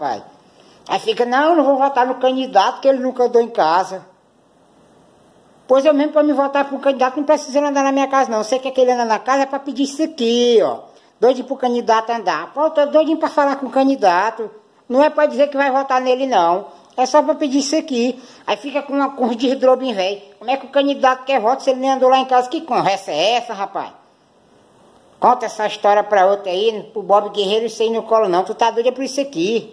rapaz. Aí fica, não, eu não vou votar no candidato que ele nunca andou em casa. Pois eu mesmo para me votar para um candidato não precisa andar na minha casa, não. Você quer que ele anda na casa é para pedir isso aqui, ó. Doidinho para o candidato andar. Pô, eu tô doidinho para falar com o candidato. Não é para dizer que vai votar nele, não. É só para pedir isso aqui. Aí fica com, uma, com os desdrobem velho. Como é que o candidato quer voto se ele nem andou lá em casa? Que conversa é, é essa, rapaz? Conta essa história para outra aí, pro Bob Guerreiro, sem no colo, não. Tu tá doido é por isso aqui.